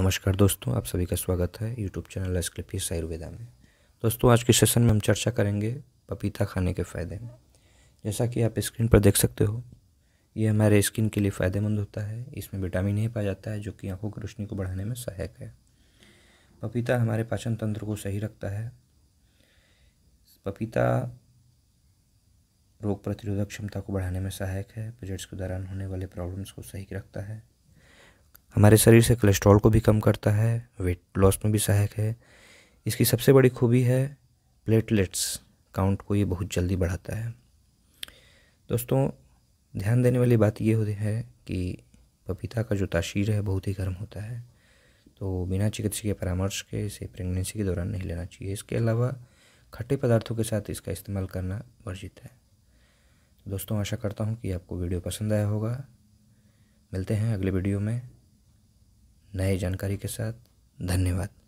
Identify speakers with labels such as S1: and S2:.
S1: नमस्कार दोस्तों आप सभी का स्वागत है यूट्यूब चैनल एस्क्लिपिस आयुर्वेदा में दोस्तों आज के सेशन में हम चर्चा करेंगे पपीता खाने के फ़ायदे में जैसा
S2: कि आप स्क्रीन पर देख सकते हो
S1: ये हमारे स्किन के लिए फ़ायदेमंद होता है इसमें विटामिन ए पाया जाता है जो कि आँखों की रोशनी को बढ़ाने में सहायक है पपीता हमारे पाचन तंत्र को सही रखता है पपीता रोग प्रतिरोधक क्षमता को बढ़ाने में सहायक है पेजेट्स के दौरान होने वाले प्रॉब्लम्स को सही रखता है हमारे शरीर से कोलेस्ट्रॉल को भी कम करता है वेट लॉस में भी सहायक है इसकी सबसे बड़ी खूबी है प्लेटलेट्स काउंट को ये बहुत जल्दी बढ़ाता है दोस्तों ध्यान देने वाली बात ये होती है कि पपीता का जो ताशीर है बहुत ही गर्म होता है तो बिना चिकित्सकीय परामर्श के इसे प्रेगनेंसी के दौरान नहीं लेना चाहिए इसके अलावा खट्टे पदार्थों के साथ इसका इस्तेमाल करना वर्जित है दोस्तों आशा करता हूँ कि आपको वीडियो पसंद आया होगा मिलते हैं अगले वीडियो में नए जानकारी के साथ धन्यवाद